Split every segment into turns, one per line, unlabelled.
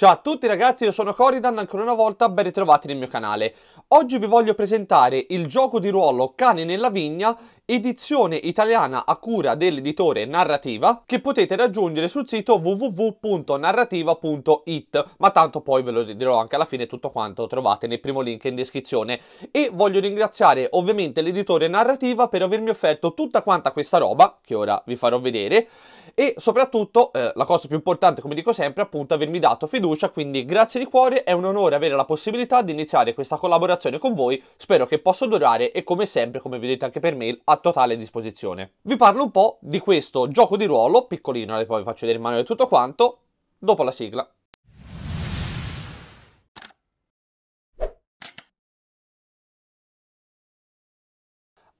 Ciao a tutti ragazzi, io sono Coridan, ancora una volta ben ritrovati nel mio canale. Oggi vi voglio presentare il gioco di ruolo Cane nella vigna edizione italiana a cura dell'editore Narrativa che potete raggiungere sul sito www.narrativa.it ma tanto poi ve lo dirò anche alla fine tutto quanto trovate nel primo link in descrizione e voglio ringraziare ovviamente l'editore Narrativa per avermi offerto tutta quanta questa roba che ora vi farò vedere e soprattutto eh, la cosa più importante come dico sempre appunto avermi dato fiducia quindi grazie di cuore è un onore avere la possibilità di iniziare questa collaborazione con voi spero che possa durare e come sempre come vedete anche per mail a totale disposizione. Vi parlo un po' di questo gioco di ruolo, piccolino, e poi vi faccio vedere in mano e tutto quanto, dopo la sigla.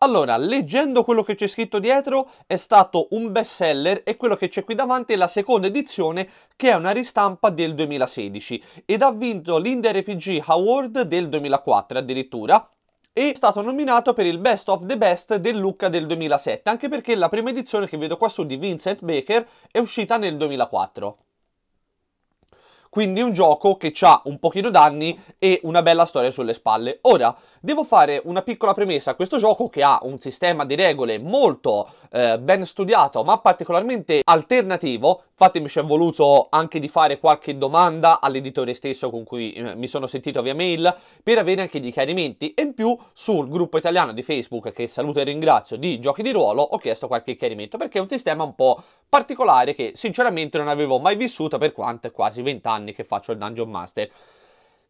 Allora, leggendo quello che c'è scritto dietro, è stato un best seller e quello che c'è qui davanti è la seconda edizione, che è una ristampa del 2016 ed ha vinto l'Indie RPG Award del 2004 addirittura, e è stato nominato per il Best of the Best del Lucca del 2007, anche perché la prima edizione che vedo qua su di Vincent Baker è uscita nel 2004 quindi un gioco che ha un pochino d'anni e una bella storia sulle spalle. Ora, devo fare una piccola premessa a questo gioco che ha un sistema di regole molto eh, ben studiato ma particolarmente alternativo, infatti mi ci è voluto anche di fare qualche domanda all'editore stesso con cui eh, mi sono sentito via mail per avere anche gli chiarimenti e in più sul gruppo italiano di Facebook che saluto e ringrazio di giochi di ruolo ho chiesto qualche chiarimento perché è un sistema un po' particolare che sinceramente non avevo mai vissuto per quanto quasi vent'anni anni che faccio il Dungeon Master.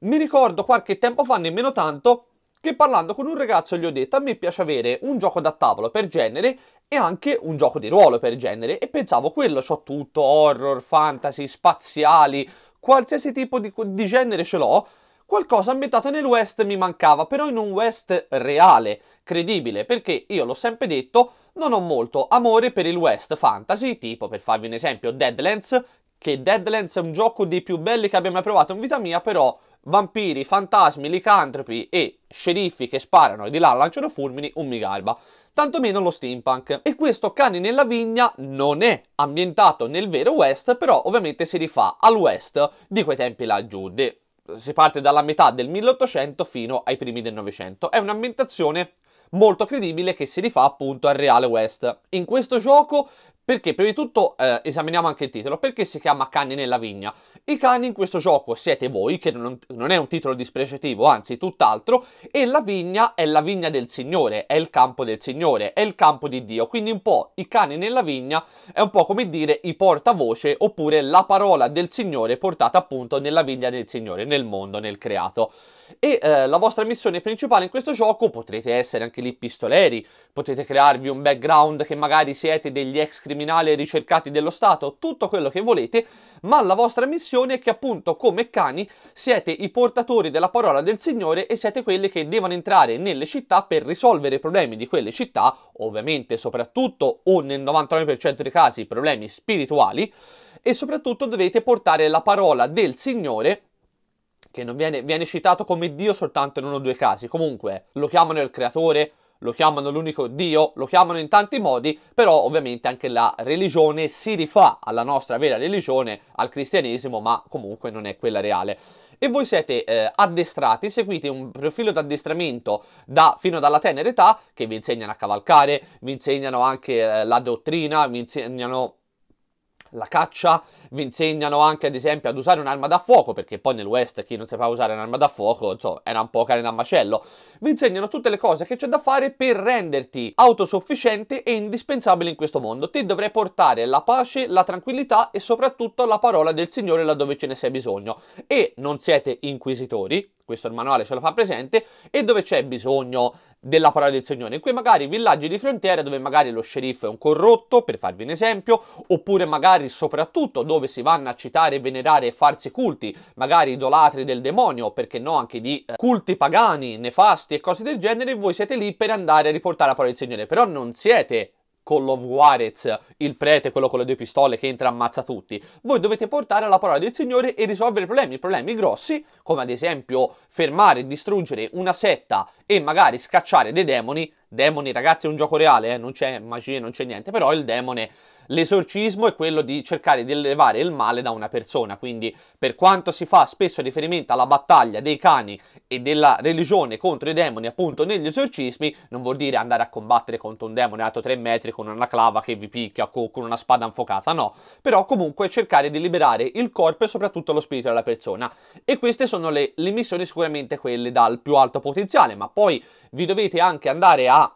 Mi ricordo qualche tempo fa, nemmeno tanto, che parlando con un ragazzo gli ho detto a me piace avere un gioco da tavolo per genere e anche un gioco di ruolo per genere e pensavo quello c'ho tutto, horror, fantasy, spaziali, qualsiasi tipo di, di genere ce l'ho. Qualcosa ambientato nel West mi mancava, però in un West reale, credibile, perché io l'ho sempre detto, non ho molto amore per il West fantasy, tipo per farvi un esempio Deadlands, che Deadlands è un gioco dei più belli che abbia mai provato in vita mia, però vampiri, fantasmi, licantropi e sceriffi che sparano e di là lanciano fulmini, un migalba. Tantomeno lo steampunk. E questo Cani nella vigna non è ambientato nel vero West, però ovviamente si rifà al West di quei tempi laggiù, de si parte dalla metà del 1800 fino ai primi del Novecento. È un'ambientazione molto credibile che si rifà appunto al reale West. In questo gioco perché? Prima di tutto eh, esaminiamo anche il titolo. Perché si chiama Cani nella vigna? I cani in questo gioco siete voi, che non, non è un titolo dispregiativo, anzi tutt'altro, e la vigna è la vigna del Signore, è il campo del Signore, è il campo di Dio. Quindi un po' i cani nella vigna è un po' come dire i portavoce oppure la parola del Signore portata appunto nella vigna del Signore, nel mondo, nel creato e eh, la vostra missione principale in questo gioco potrete essere anche lì pistoleri, potete crearvi un background che magari siete degli ex criminali ricercati dello Stato, tutto quello che volete, ma la vostra missione è che appunto come cani siete i portatori della parola del Signore e siete quelli che devono entrare nelle città per risolvere i problemi di quelle città, ovviamente soprattutto o nel 99% dei casi problemi spirituali, e soprattutto dovete portare la parola del Signore che non viene, viene citato come Dio soltanto in uno o due casi. Comunque lo chiamano il creatore, lo chiamano l'unico Dio, lo chiamano in tanti modi, però ovviamente anche la religione si rifà alla nostra vera religione, al cristianesimo, ma comunque non è quella reale. E voi siete eh, addestrati, seguite un profilo di addestramento da, fino dalla tenera età che vi insegnano a cavalcare, vi insegnano anche eh, la dottrina, vi insegnano la caccia, vi insegnano anche ad esempio ad usare un'arma da fuoco, perché poi nel West chi non sapeva usare un'arma da fuoco, insomma, era un po' cane da macello. Vi insegnano tutte le cose che c'è da fare per renderti autosufficiente e indispensabile in questo mondo. Ti dovrei portare la pace, la tranquillità e soprattutto la parola del Signore laddove ce ne sia bisogno. E non siete inquisitori, questo il manuale ce lo fa presente, e dove c'è bisogno della parola del Signore, in cui magari villaggi di frontiera dove magari lo sceriffo è un corrotto, per farvi un esempio, oppure magari soprattutto dove si vanno a citare, venerare e farsi culti, magari idolatri del demonio, perché no anche di eh, culti pagani, nefasti e cose del genere, voi siete lì per andare a riportare la parola del Signore, però non siete Call of Juarez, il prete, quello con le due pistole che entra e ammazza tutti. Voi dovete portare alla parola del Signore e risolvere problemi, problemi grossi, come ad esempio fermare, distruggere una setta e magari scacciare dei demoni. Demoni, ragazzi, è un gioco reale, eh? non c'è magia, non c'è niente, però il demone L'esorcismo è quello di cercare di elevare il male da una persona, quindi per quanto si fa spesso riferimento alla battaglia dei cani e della religione contro i demoni appunto negli esorcismi, non vuol dire andare a combattere contro un demone alto 3 metri con una clava che vi picchia o con una spada anfocata, no, però comunque cercare di liberare il corpo e soprattutto lo spirito della persona e queste sono le, le missioni sicuramente quelle dal più alto potenziale, ma poi vi dovete anche andare a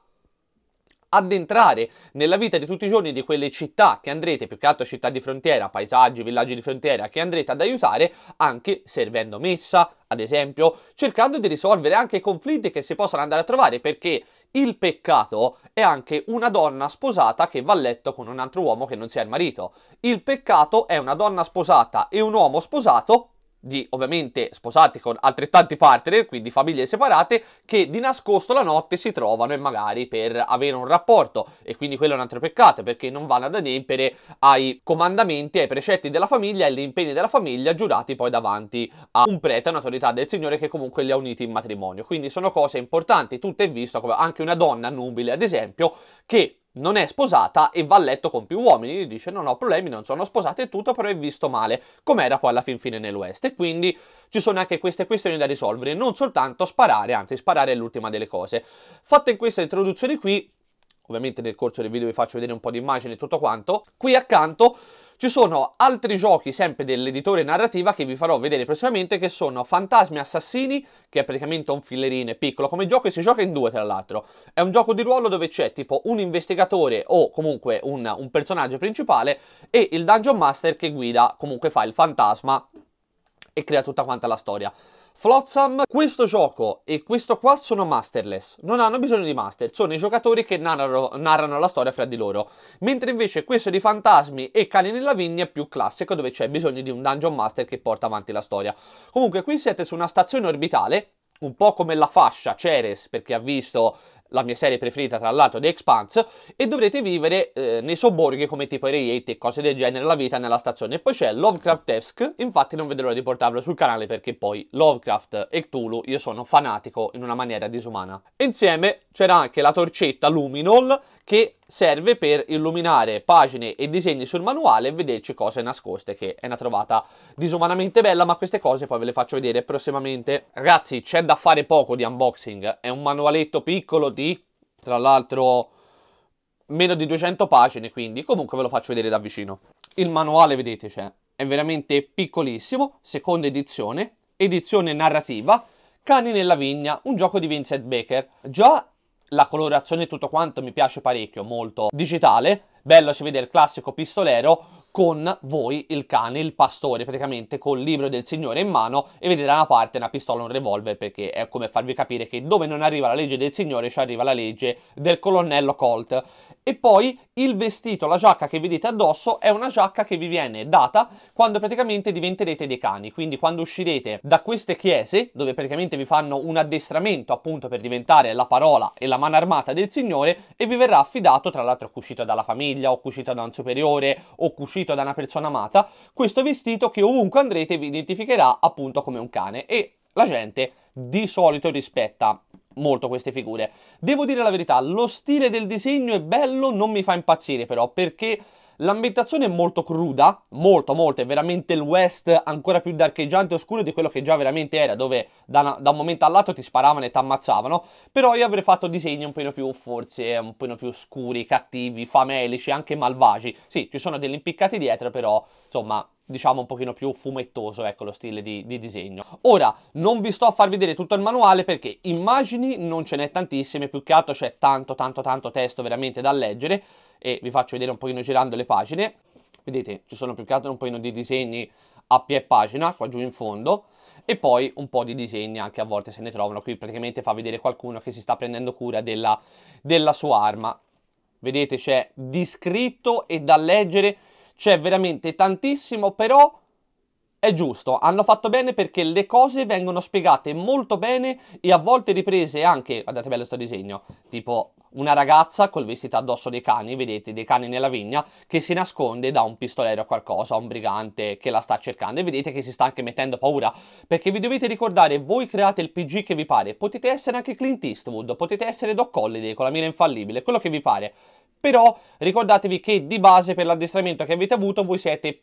addentrare nella vita di tutti i giorni di quelle città che andrete, più che altro città di frontiera, paesaggi, villaggi di frontiera, che andrete ad aiutare anche servendo messa, ad esempio, cercando di risolvere anche i conflitti che si possono andare a trovare, perché il peccato è anche una donna sposata che va a letto con un altro uomo che non sia il marito. Il peccato è una donna sposata e un uomo sposato di ovviamente sposati con altrettanti partner, quindi famiglie separate, che di nascosto la notte si trovano e magari per avere un rapporto e quindi quello è un altro peccato perché non vanno ad adempiere ai comandamenti, ai precetti della famiglia e agli impegni della famiglia giurati poi davanti a un prete, un'autorità del Signore che comunque li ha uniti in matrimonio. Quindi sono cose importanti, tutte visto come anche una donna nubile ad esempio che non è sposata e va a letto con più uomini, gli dice non ho problemi, non sono sposata e tutto, però è visto male, com'era poi alla fin fine nell'West. E quindi ci sono anche queste questioni da risolvere, non soltanto sparare, anzi sparare è l'ultima delle cose. Fatta questa introduzione qui, ovviamente nel corso del video vi faccio vedere un po' di immagini e tutto quanto, qui accanto ci sono altri giochi sempre dell'editore narrativa che vi farò vedere prossimamente che sono Fantasmi Assassini, che è praticamente un fillerine piccolo come gioco e si gioca in due tra l'altro. È un gioco di ruolo dove c'è tipo un investigatore o comunque un, un personaggio principale e il Dungeon Master che guida, comunque fa il fantasma e crea tutta quanta la storia. Flotsam, questo gioco e questo qua sono masterless, non hanno bisogno di master, sono i giocatori che narrano, narrano la storia fra di loro, mentre invece questo di Fantasmi e Cani nella Vigna è più classico dove c'è bisogno di un dungeon master che porta avanti la storia. Comunque qui siete su una stazione orbitale un po' come la fascia Ceres, perché ha visto la mia serie preferita tra l'altro The Expanse, e dovrete vivere eh, nei sobborghi come tipo Area e cose del genere, la vita nella stazione. E poi c'è Lovecraft Esk, infatti non vedo l'ora di portarlo sul canale perché poi Lovecraft e Cthulhu io sono fanatico in una maniera disumana. Insieme c'era anche la torcetta Luminol, che serve per illuminare pagine e disegni sul manuale e vederci cose nascoste che è una trovata disumanamente bella ma queste cose poi ve le faccio vedere prossimamente ragazzi c'è da fare poco di unboxing è un manualetto piccolo di tra l'altro meno di 200 pagine quindi comunque ve lo faccio vedere da vicino il manuale vedete c'è cioè, è veramente piccolissimo seconda edizione edizione narrativa Cani nella vigna, un gioco di Vincent Baker. Già la colorazione e tutto quanto mi piace parecchio, molto digitale. Bello si vede il classico pistolero con voi il cane, il pastore, praticamente col libro del Signore in mano e vedete da una parte una pistola un revolver perché è come farvi capire che dove non arriva la legge del Signore ci arriva la legge del colonnello Colt e poi il vestito, la giacca che vedete addosso è una giacca che vi viene data quando praticamente diventerete dei cani, quindi quando uscirete da queste chiese dove praticamente vi fanno un addestramento appunto per diventare la parola e la mano armata del Signore e vi verrà affidato tra l'altro cucito dalla famiglia o cucito da un superiore o cucito da una persona amata questo vestito che ovunque andrete vi identificherà appunto come un cane e la gente di solito rispetta molto queste figure. Devo dire la verità, lo stile del disegno è bello, non mi fa impazzire però, perché l'ambientazione è molto cruda, molto molto, è veramente il West ancora più darcheggiante e oscuro di quello che già veramente era, dove da, una, da un momento all'altro ti sparavano e ti ammazzavano, però io avrei fatto disegni un po' più, forse, un po' più scuri, cattivi, famelici, anche malvagi. Sì, ci sono degli impiccati dietro, però, insomma, diciamo un pochino più fumettoso ecco lo stile di, di, disegno ora non vi sto a far vedere tutto il manuale perché immagini non ce n'è tantissime più che altro c'è tanto tanto tanto testo veramente da leggere e vi faccio vedere un pochino girando le pagine vedete ci sono più che altro un pochino di disegni a pie pagina qua giù in fondo e poi un po' di disegni anche a volte se ne trovano qui praticamente fa vedere qualcuno che si sta prendendo cura della, della sua arma vedete c'è di scritto e da leggere c'è veramente tantissimo, però è giusto, hanno fatto bene perché le cose vengono spiegate molto bene e a volte riprese anche, guardate bello questo disegno, tipo una ragazza col vestito addosso dei cani, vedete, dei cani nella vigna, che si nasconde da un pistolero o qualcosa, un brigante che la sta cercando e vedete che si sta anche mettendo paura, perché vi dovete ricordare, voi create il PG che vi pare, potete essere anche Clint Eastwood, potete essere Doc Holliday con la mira infallibile, quello che vi pare, però ricordatevi che di base per l'addestramento che avete avuto voi siete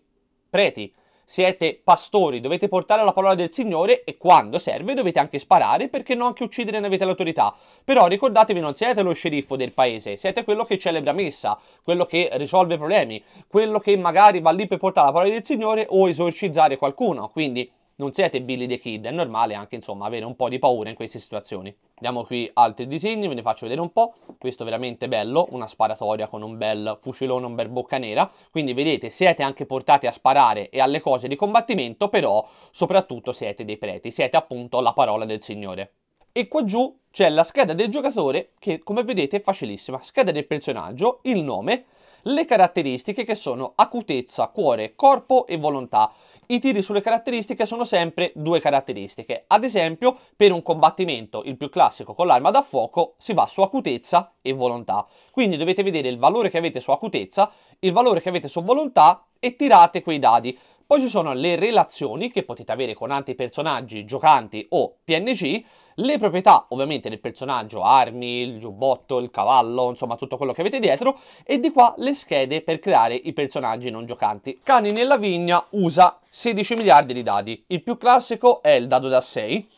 preti, siete pastori, dovete portare la parola del Signore e quando serve dovete anche sparare perché non anche uccidere ne avete l'autorità. Però ricordatevi non siete lo sceriffo del paese, siete quello che celebra messa, quello che risolve problemi, quello che magari va lì per portare la parola del Signore o esorcizzare qualcuno. Quindi non siete Billy the Kid, è normale anche insomma avere un po' di paura in queste situazioni. Vediamo qui altri disegni, ve ne faccio vedere un po', questo è veramente bello, una sparatoria con un bel fucilone, un bel bocca nera, quindi vedete siete anche portati a sparare e alle cose di combattimento, però soprattutto siete dei preti, siete appunto la parola del Signore. E qua giù c'è la scheda del giocatore che come vedete è facilissima, scheda del personaggio, il nome, le caratteristiche che sono acutezza, cuore, corpo e volontà. I tiri sulle caratteristiche sono sempre due caratteristiche. Ad esempio, per un combattimento, il più classico con l'arma da fuoco, si va su acutezza e volontà. Quindi dovete vedere il valore che avete su acutezza, il valore che avete su volontà e tirate quei dadi. Poi ci sono le relazioni che potete avere con altri personaggi, giocanti o PNG le proprietà ovviamente del personaggio, armi, il giubbotto, il cavallo, insomma tutto quello che avete dietro e di qua le schede per creare i personaggi non giocanti. Cani nella vigna usa 16 miliardi di dadi, il più classico è il dado da 6,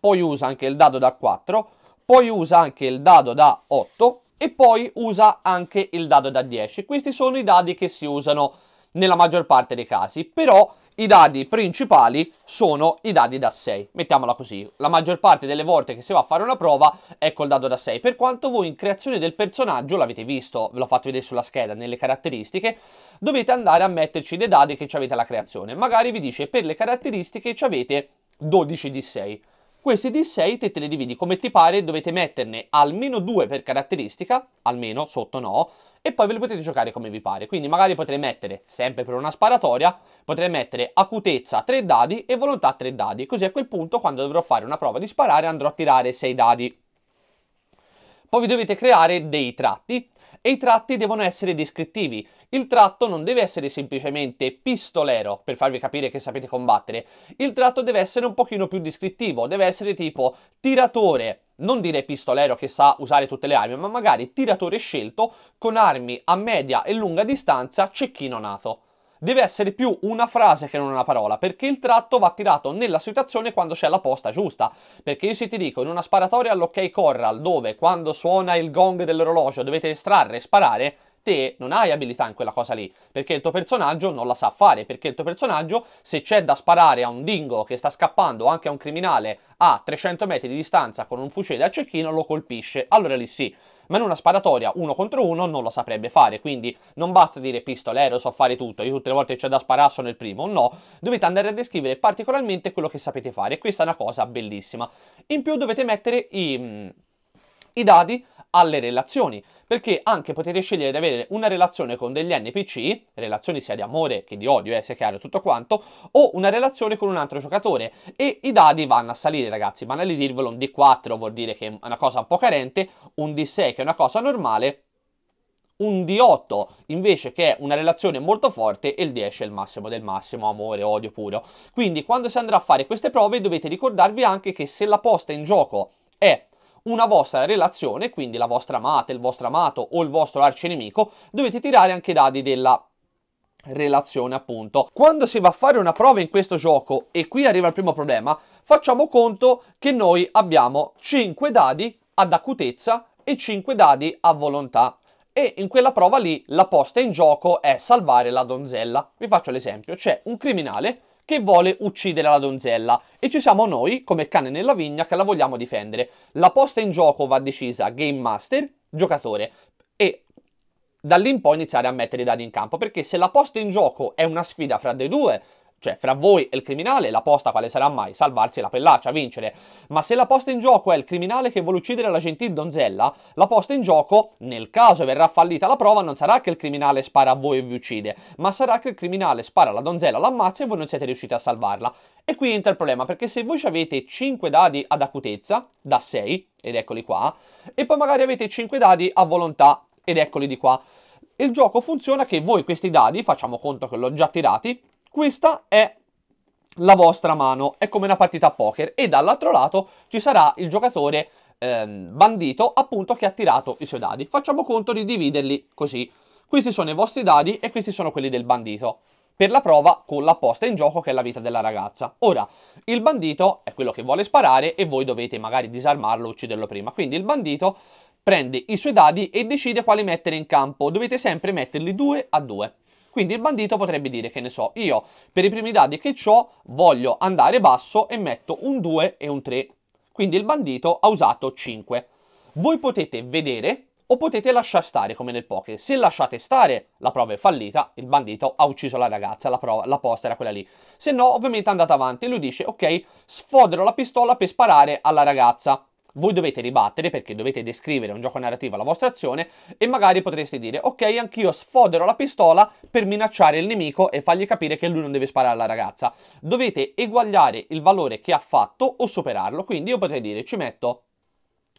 poi usa anche il dado da 4, poi usa anche il dado da 8 e poi usa anche il dado da 10. Questi sono i dadi che si usano nella maggior parte dei casi, però i dadi principali sono i dadi da 6. Mettiamola così, la maggior parte delle volte che si va a fare una prova è col dado da 6, per quanto voi in creazione del personaggio, l'avete visto, ve l'ho fatto vedere sulla scheda, nelle caratteristiche, dovete andare a metterci dei dadi che ci avete alla creazione. Magari vi dice per le caratteristiche ci avete 12 di 6. Questi di 6 te, te li dividi come ti pare, dovete metterne almeno 2 per caratteristica, almeno, sotto no, e poi ve li potete giocare come vi pare. Quindi magari potrei mettere, sempre per una sparatoria, potrei mettere acutezza 3 dadi e volontà 3 dadi, così a quel punto quando dovrò fare una prova di sparare andrò a tirare 6 dadi. Poi vi dovete creare dei tratti e i tratti devono essere descrittivi. Il tratto non deve essere semplicemente pistolero per farvi capire che sapete combattere. Il tratto deve essere un pochino più descrittivo, deve essere tipo tiratore, non dire pistolero che sa usare tutte le armi, ma magari tiratore scelto con armi a media e lunga distanza cecchino nato deve essere più una frase che non una parola, perché il tratto va tirato nella situazione quando c'è la posta giusta. Perché io se ti dico in una sparatoria all'ok corral, dove quando suona il gong dell'orologio dovete estrarre e sparare, te non hai abilità in quella cosa lì, perché il tuo personaggio non la sa fare, perché il tuo personaggio se c'è da sparare a un dingo che sta scappando o anche a un criminale a 300 metri di distanza con un fucile a cecchino lo colpisce, allora lì sì ma in una sparatoria uno contro uno non lo saprebbe fare, quindi non basta dire pistolero, so fare tutto, io tutte le volte che c'è da sparare sono il primo, no, dovete andare a descrivere particolarmente quello che sapete fare, questa è una cosa bellissima. In più dovete mettere i, mm, i dadi alle relazioni, perché anche potete scegliere di avere una relazione con degli NPC, relazioni sia di amore che di odio, eh, sia chiaro tutto quanto, o una relazione con un altro giocatore e i dadi vanno a salire ragazzi, banale dirvelo, un D4 vuol dire che è una cosa un po' carente, un D6 che è una cosa normale, un D8 invece che è una relazione molto forte e il 10 è il massimo del massimo, amore, odio puro. Quindi quando si andrà a fare queste prove dovete ricordarvi anche che se la posta in gioco è una vostra relazione, quindi la vostra amata, il vostro amato o il vostro arcinemico, dovete tirare anche dadi della relazione appunto quando si va a fare una prova in questo gioco e qui arriva il primo problema facciamo conto che noi abbiamo 5 dadi ad acutezza e 5 dadi a volontà e in quella prova lì la posta in gioco è salvare la donzella vi faccio l'esempio c'è un criminale che vuole uccidere la donzella e ci siamo noi, come cane nella vigna, che la vogliamo difendere. La posta in gioco va decisa Game Master, giocatore, e da lì in poi iniziare a mettere i dadi in campo, perché se la posta in gioco è una sfida fra dei due, cioè fra voi e il criminale, la posta quale sarà mai? Salvarsi la pellaccia, vincere. Ma se la posta in gioco è il criminale che vuole uccidere la gentil donzella, la posta in gioco, nel caso verrà fallita la prova, non sarà che il criminale spara a voi e vi uccide, ma sarà che il criminale spara alla donzella, l'ammazza e voi non siete riusciti a salvarla. E qui entra il problema, perché se voi avete 5 dadi ad acutezza, da 6, ed eccoli qua, e poi magari avete 5 dadi a volontà, ed eccoli di qua, il gioco funziona che voi questi dadi, facciamo conto che l'ho già tirati, questa è la vostra mano, è come una partita a poker e dall'altro lato ci sarà il giocatore ehm, bandito appunto che ha tirato i suoi dadi. Facciamo conto di dividerli così. Questi sono i vostri dadi e questi sono quelli del bandito per la prova con la posta in gioco che è la vita della ragazza. Ora, il bandito è quello che vuole sparare e voi dovete magari disarmarlo o ucciderlo prima. Quindi il bandito prende i suoi dadi e decide quali mettere in campo. Dovete sempre metterli due a due. Quindi il bandito potrebbe dire che ne so, io per i primi dadi che ho voglio andare basso e metto un 2 e un 3. Quindi il bandito ha usato 5. Voi potete vedere o potete lasciar stare come nel poker. Se lasciate stare, la prova è fallita, il bandito ha ucciso la ragazza, la, prova, la posta era quella lì. Se no, ovviamente andate avanti e lui dice, ok, sfodero la pistola per sparare alla ragazza voi dovete ribattere perché dovete descrivere un gioco narrativo alla vostra azione e magari potreste dire ok anch'io sfodero la pistola per minacciare il nemico e fargli capire che lui non deve sparare alla ragazza. Dovete eguagliare il valore che ha fatto o superarlo, quindi io potrei dire ci metto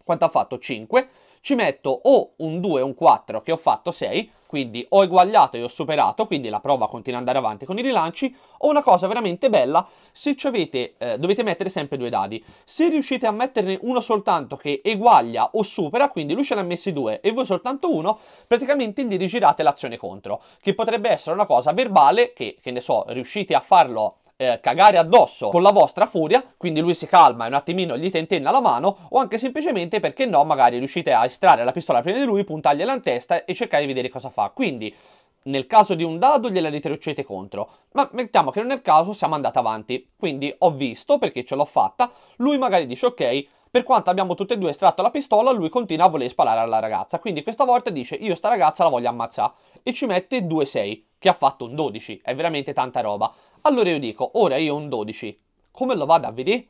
quanto ha fatto 5 ci metto o un 2 un 4 che ho fatto 6, quindi ho eguagliato e ho superato, quindi la prova continua ad andare avanti con i rilanci, o una cosa veramente bella, se ci avete, eh, dovete mettere sempre due dadi, se riuscite a metterne uno soltanto che eguaglia o supera, quindi lui ce ne ha messi due e voi soltanto uno, praticamente gli rigirate l'azione contro, che potrebbe essere una cosa verbale, che, che ne so, riuscite a farlo eh, cagare addosso con la vostra furia, quindi lui si calma e un attimino gli tentenna la mano, o anche semplicemente perché no, magari riuscite a estrarre la pistola prima di lui, puntargliela in testa e cercare di vedere cosa fa. Quindi nel caso di un dado gliela ritroccete contro, ma mettiamo che non è il caso, siamo andati avanti. Quindi ho visto, perché ce l'ho fatta, lui magari dice ok, per quanto abbiamo tutte e due estratto la pistola, lui continua a voler sparare alla ragazza. Quindi questa volta dice io sta ragazza la voglio ammazzare e ci mette 2-6 che ha fatto un 12, è veramente tanta roba. Allora io dico, ora io ho un 12, come lo vado a vedere?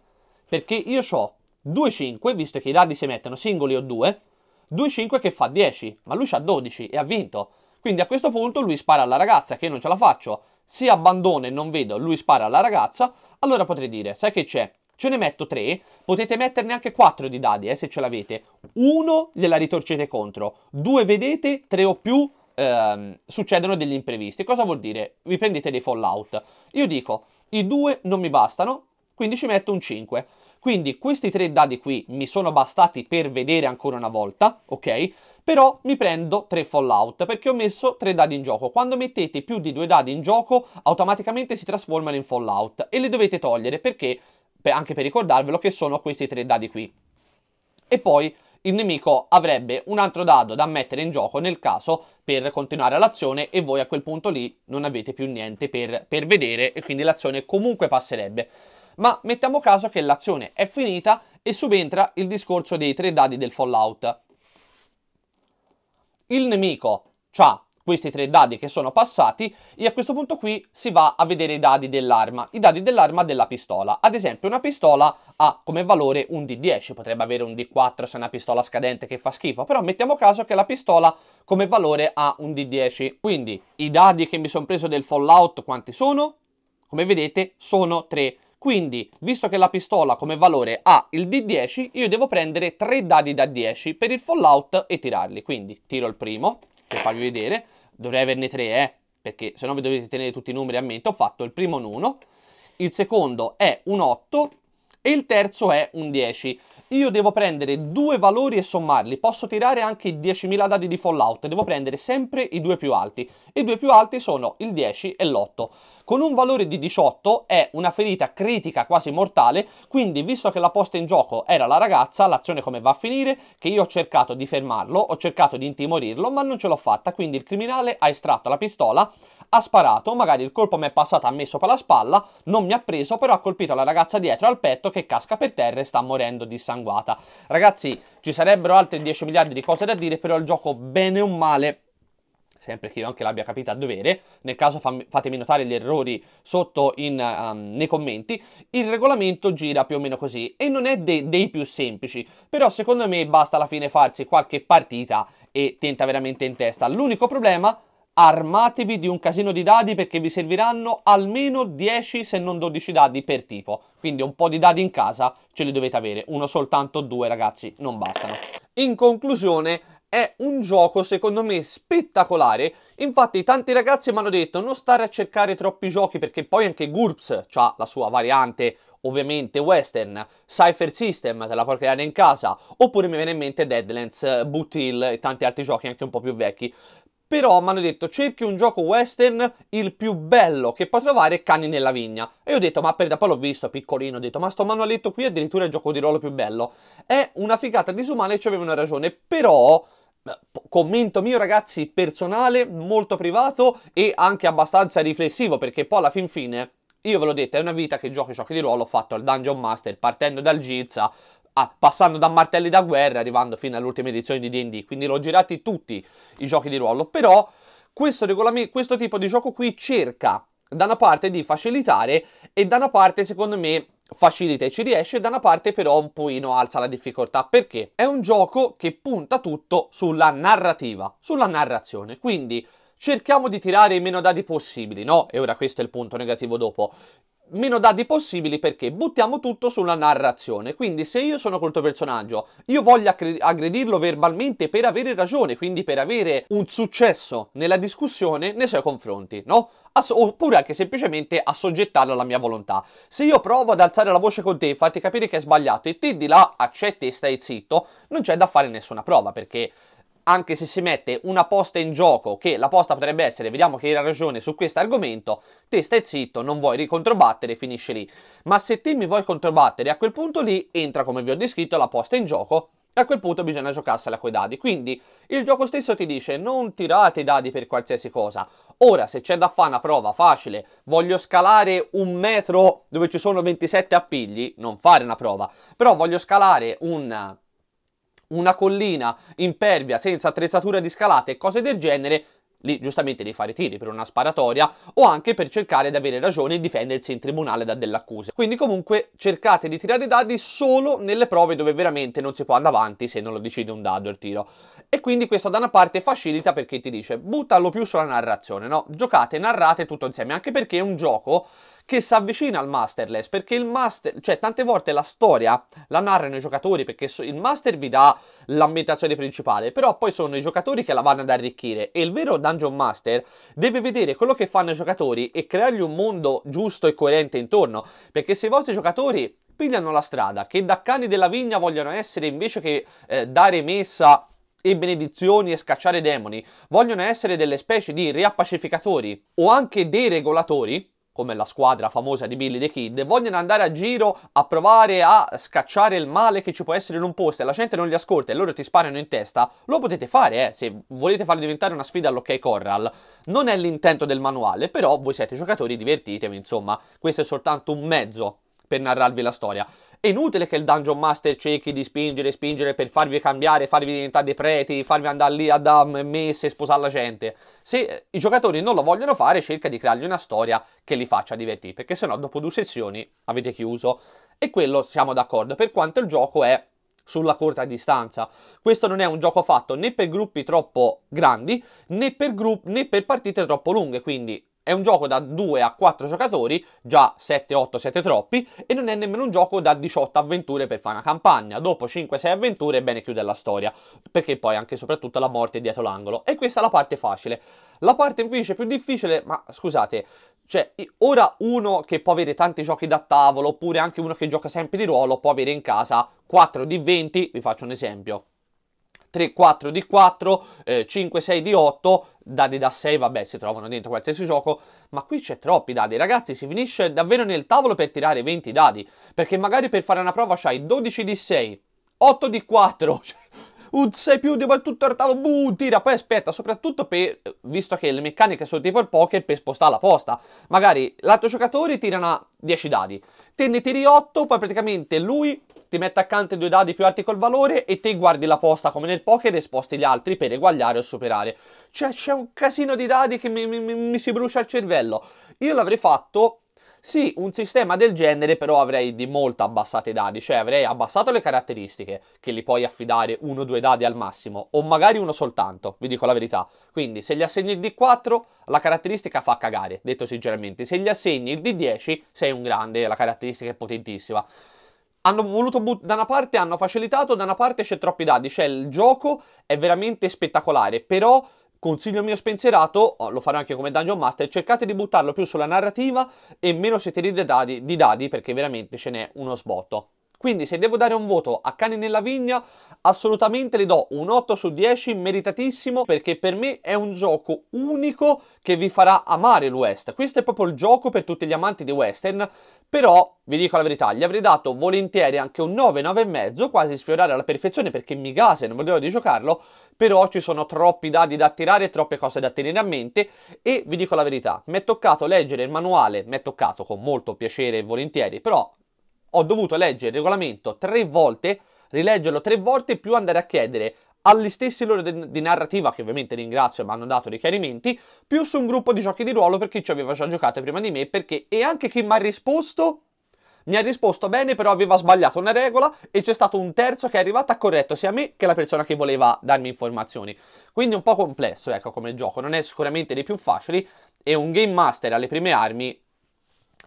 Perché io ho 2-5, visto che i dadi si mettono singoli o due, 2-5 che fa 10, ma lui ha 12 e ha vinto. Quindi a questo punto lui spara alla ragazza che io non ce la faccio, si abbandona e non vedo, lui spara alla ragazza, allora potrei dire, sai che c'è? Ce ne metto 3, potete metterne anche 4 di dadi eh, se ce l'avete. 1 gliela ritorcete contro, 2 vedete, 3 o più, ehm, succedono degli imprevisti. Cosa vuol dire? Vi prendete dei fallout. Io dico, i due non mi bastano, quindi ci metto un 5. Quindi questi tre dadi qui mi sono bastati per vedere ancora una volta, ok? Però mi prendo tre fallout perché ho messo tre dadi in gioco. Quando mettete più di due dadi in gioco automaticamente si trasformano in fallout e li dovete togliere perché, anche per ricordarvelo, che sono questi tre dadi qui. E poi il nemico avrebbe un altro dado da mettere in gioco nel caso per continuare l'azione e voi a quel punto lì non avete più niente per, per vedere e quindi l'azione comunque passerebbe. Ma mettiamo caso che l'azione è finita e subentra il discorso dei tre dadi del Fallout. Il nemico ha questi tre dadi che sono passati e a questo punto qui si va a vedere i dadi dell'arma, i dadi dell'arma della pistola. Ad esempio una pistola ha come valore un D10, potrebbe avere un D4 se è una pistola scadente che fa schifo, però mettiamo caso che la pistola come valore ha un D10. Quindi i dadi che mi sono preso del Fallout quanti sono? Come vedete sono 3. Quindi, visto che la pistola come valore ha il D10, io devo prendere 3 dadi da 10 per il Fallout e tirarli. Quindi tiro il primo, per farvi vedere, dovrei averne tre, eh, perché se no vi dovete tenere tutti i numeri a mente, ho fatto il primo un 1, il secondo è un 8 e il terzo è un 10 io devo prendere due valori e sommarli, posso tirare anche 10.000 dadi di Fallout, devo prendere sempre i due più alti, i due più alti sono il 10 e l'8. Con un valore di 18 è una ferita critica quasi mortale, quindi visto che la posta in gioco era la ragazza, l'azione come va a finire, che io ho cercato di fermarlo, ho cercato di intimorirlo, ma non ce l'ho fatta, quindi il criminale ha estratto la pistola, ha sparato, magari il colpo mi è passato, ha messo per la spalla, non mi ha preso, però ha colpito la ragazza dietro al petto che casca per terra e sta morendo dissanguata. Ragazzi, ci sarebbero altri 10 miliardi di cose da dire, però il gioco bene o male sempre che io anche l'abbia capito a dovere, nel caso fammi, fatemi notare gli errori sotto in, um, nei commenti, il regolamento gira più o meno così e non è de dei più semplici, però secondo me basta alla fine farsi qualche partita e tenta veramente in testa. L'unico problema è armatevi di un casino di dadi perché vi serviranno almeno 10 se non 12 dadi per tipo. Quindi un po' di dadi in casa ce li dovete avere, uno soltanto, due ragazzi, non bastano. In conclusione è un gioco secondo me spettacolare, infatti tanti ragazzi mi hanno detto non stare a cercare troppi giochi perché poi anche GURPS ha la sua variante ovviamente western, Cypher System te la puoi creare in casa, oppure mi viene in mente Deadlands, eh, Boot Hill e tanti altri giochi anche un po' più vecchi però mi hanno detto cerchi un gioco western il più bello che puoi trovare Cani nella vigna e io ho detto ma per da poi l'ho visto piccolino ho detto ma sto manualetto qui addirittura è il gioco di ruolo più bello è una figata disumana e ci avevano ragione però eh, commento mio ragazzi personale molto privato e anche abbastanza riflessivo perché poi alla fin fine io ve l'ho detto, è una vita che giochi giochi di ruolo, ho fatto il Dungeon Master partendo dal Gizza, Ah, passando da martelli da guerra arrivando fino all'ultima edizione di D&D, quindi l'ho girati tutti i giochi di ruolo, però questo, questo tipo di gioco qui cerca da una parte di facilitare e da una parte secondo me facilita e ci riesce, da una parte però un pochino alza la difficoltà, perché è un gioco che punta tutto sulla narrativa, sulla narrazione, quindi cerchiamo di tirare i meno dadi possibili, no? E ora questo è il punto negativo dopo meno dadi possibili perché buttiamo tutto sulla narrazione. Quindi se io sono col tuo personaggio, io voglio aggredirlo verbalmente per avere ragione, quindi per avere un successo nella discussione nei suoi confronti, no? Ass oppure anche semplicemente assoggettarlo alla mia volontà. Se io provo ad alzare la voce con te e farti capire che è sbagliato e te di là accetti e stai zitto, non c'è da fare nessuna prova perché anche se si mette una posta in gioco, che la posta potrebbe essere, vediamo che era ragione su questo argomento, te stai zitto, non vuoi ricontrobattere, finisce lì. Ma se te mi vuoi controbattere, a quel punto lì entra, come vi ho descritto, la posta in gioco, e a quel punto bisogna giocarsela coi dadi. Quindi il gioco stesso ti dice non tirate i dadi per qualsiasi cosa. Ora, se c'è da fare una prova facile, voglio scalare un metro dove ci sono 27 appigli, non fare una prova, però voglio scalare un una collina impervia senza attrezzatura di scalate e cose del genere, lì giustamente devi fare tiri per una sparatoria o anche per cercare di avere ragione e difendersi in tribunale da delle accuse. Quindi comunque cercate di tirare i dadi solo nelle prove dove veramente non si può andare avanti se non lo decide un dado il tiro. E quindi questo da una parte facilita perché ti dice buttalo più sulla narrazione, no? Giocate, narrate tutto insieme, anche perché è un gioco che si avvicina al masterless, perché il master, cioè tante volte la storia la narrano i giocatori, perché so, il master vi dà l'ambientazione principale, però poi sono i giocatori che la vanno ad arricchire e il vero dungeon master deve vedere quello che fanno i giocatori e creargli un mondo giusto e coerente intorno, perché se i vostri giocatori pigliano la strada, che da cani della vigna vogliono essere invece che eh, dare messa e benedizioni e scacciare demoni, vogliono essere delle specie di riappacificatori o anche dei regolatori, come la squadra famosa di Billy the Kid, vogliono andare a giro a provare a scacciare il male che ci può essere in un posto e la gente non li ascolta e loro ti sparano in testa, lo potete fare, eh, se volete far diventare una sfida all'ok Corral. Non è l'intento del manuale, però voi siete giocatori, divertitevi, insomma, questo è soltanto un mezzo per narrarvi la storia. È inutile che il Dungeon Master cerchi di spingere, spingere per farvi cambiare, farvi diventare dei preti, farvi andare lì a um, messe e sposare la gente. Se eh, i giocatori non lo vogliono fare, cerca di creargli una storia che li faccia divertire, perché sennò dopo due sessioni avete chiuso. E quello siamo d'accordo, per quanto il gioco è sulla corta distanza. Questo non è un gioco fatto né per gruppi troppo grandi né per, né per partite troppo lunghe, quindi è un gioco da 2 a 4 giocatori, già 7, 8, 7 troppi, e non è nemmeno un gioco da 18 avventure per fare una campagna. Dopo 5, 6 avventure è bene chiudere la storia, perché poi anche e soprattutto la morte è dietro l'angolo. E questa è la parte facile. La parte invece più difficile, ma scusate, cioè, ora uno che può avere tanti giochi da tavolo, oppure anche uno che gioca sempre di ruolo, può avere in casa 4 di 20, vi faccio un esempio, 3, 4 di 4, eh, 5, 6 di 8, dadi da 6, vabbè, si trovano dentro qualsiasi gioco, ma qui c'è troppi dadi, ragazzi, si finisce davvero nel tavolo per tirare 20 dadi, perché magari per fare una prova c'hai 12 di 6, 8 di 4, cioè, un 6 più, devo tutto il tavolo, buh, tira, poi aspetta, soprattutto per, visto che le meccaniche sono tipo il poker, per spostare la posta, magari l'altro giocatore tira una 10 dadi, te ne tiri 8, poi praticamente lui ti mette accanto due dadi più alti col valore e te guardi la posta come nel poker e sposti gli altri per eguagliare o superare. Cioè c'è un casino di dadi che mi, mi, mi si brucia il cervello. Io l'avrei fatto sì, un sistema del genere però avrei di molto abbassato i dadi, cioè avrei abbassato le caratteristiche, che li puoi affidare uno o due dadi al massimo, o magari uno soltanto, vi dico la verità. Quindi se gli assegni il D4, la caratteristica fa cagare, detto sinceramente. Se gli assegni il D10, sei un grande, la caratteristica è potentissima hanno voluto buttare da una parte hanno facilitato, da una parte c'è troppi dadi, cioè il gioco è veramente spettacolare, però consiglio mio spensierato, oh, lo farò anche come Dungeon Master, cercate di buttarlo più sulla narrativa e meno se tirate di dadi, perché veramente ce n'è uno sbotto. Quindi se devo dare un voto a Cani nella Vigna, assolutamente le do un 8 su 10, meritatissimo, perché per me è un gioco unico che vi farà amare il West. Questo è proprio il gioco per tutti gli amanti di Western, però vi dico la verità, gli avrei dato volentieri anche un 9, 9,5, quasi sfiorare alla perfezione perché mi gase, non volevo di giocarlo, però ci sono troppi dadi da tirare troppe cose da tenere a mente e vi dico la verità, mi è toccato leggere il manuale, mi è toccato con molto piacere e volentieri, però ho dovuto leggere il regolamento tre volte, rileggerlo tre volte più andare a chiedere agli stessi loro di narrativa, che ovviamente ringrazio mi hanno dato dei chiarimenti, più su un gruppo di giochi di ruolo perché ci aveva già giocato prima di me perché, e anche chi mi ha risposto mi ha risposto bene, però aveva sbagliato una regola e c'è stato un terzo che è arrivato a corretto sia me che la persona che voleva darmi informazioni. Quindi un po' complesso, ecco, come gioco, non è sicuramente dei più facili e un game master alle prime armi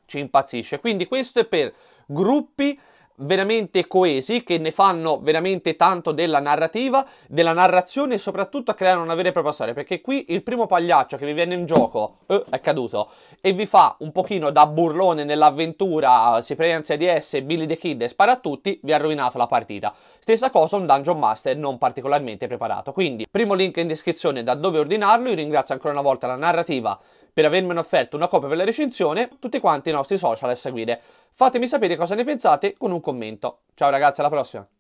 ci impazzisce. Quindi questo è per gruppi veramente coesi che ne fanno veramente tanto della narrativa, della narrazione e soprattutto a creare una vera e propria storia perché qui il primo pagliaccio che vi viene in gioco eh, è caduto e vi fa un pochino da burlone nell'avventura si prende di S, Billy the Kid e spara a tutti, vi ha rovinato la partita stessa cosa un Dungeon Master non particolarmente preparato quindi primo link in descrizione da dove ordinarlo, io ringrazio ancora una volta la narrativa per avermi offerto una copia per la recensione, tutti quanti i nostri social a seguire. Fatemi sapere cosa ne pensate con un commento. Ciao ragazzi, alla prossima!